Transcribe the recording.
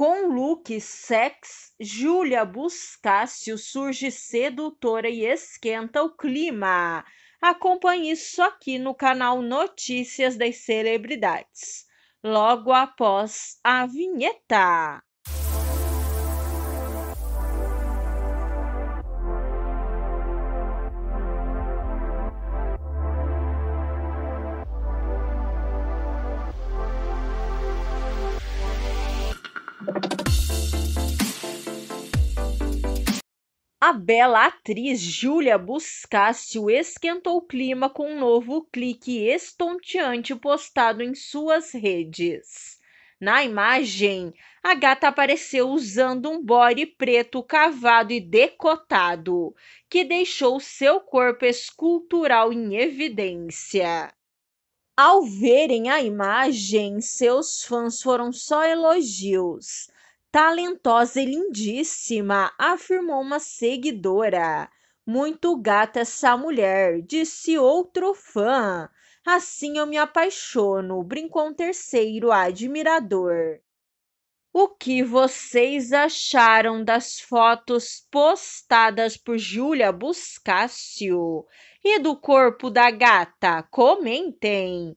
Com look sex, Júlia Buscácio surge sedutora e esquenta o clima. Acompanhe isso aqui no canal Notícias das Celebridades, logo após a vinheta. A bela atriz Júlia Buscácio esquentou o clima com um novo clique estonteante postado em suas redes. Na imagem, a gata apareceu usando um body preto cavado e decotado, que deixou seu corpo escultural em evidência. Ao verem a imagem, seus fãs foram só elogios talentosa e lindíssima, afirmou uma seguidora. Muito gata essa mulher, disse outro fã. Assim eu me apaixono, brincou um terceiro admirador. O que vocês acharam das fotos postadas por Júlia Buscácio e do corpo da gata? Comentem!